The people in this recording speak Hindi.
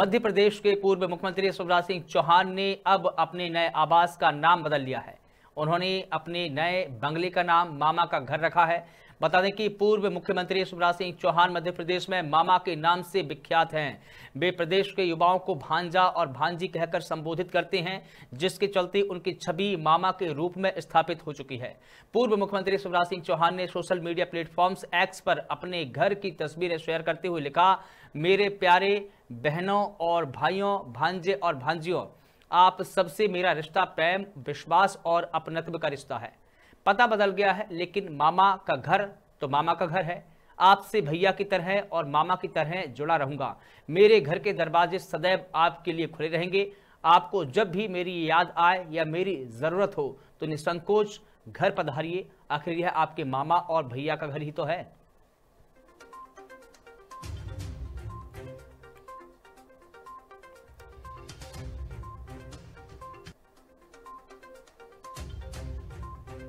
मध्य प्रदेश के पूर्व मुख्यमंत्री शिवराज सिंह चौहान ने अब अपने नए आवास का नाम बदल लिया है उन्होंने अपने नए बंगले का नाम मामा का घर रखा है बता दें कि पूर्व मुख्यमंत्री शिवराज सिंह चौहान मध्य प्रदेश में मामा के नाम से विख्यात हैं वे प्रदेश के युवाओं को भांजा और भांजी कहकर संबोधित करते हैं जिसके चलते उनकी छवि मामा के रूप में स्थापित हो चुकी है पूर्व मुख्यमंत्री शिवराज सिंह चौहान ने सोशल मीडिया प्लेटफॉर्म्स एक्स पर अपने घर की तस्वीरें शेयर करते हुए लिखा मेरे प्यारे बहनों और भाइयों भांजे और भांजियों आप सबसे मेरा रिश्ता प्रेम विश्वास और अपनत्व का रिश्ता है पता बदल गया है लेकिन मामा का घर तो मामा का घर है आपसे भैया की तरह और मामा की तरह जुड़ा रहूंगा मेरे घर के दरवाजे सदैव आपके लिए खुले रहेंगे आपको जब भी मेरी याद आए या मेरी ज़रूरत हो तो निसंकोच घर पधारिए आखिर यह आपके मामा और भैया का घर ही तो है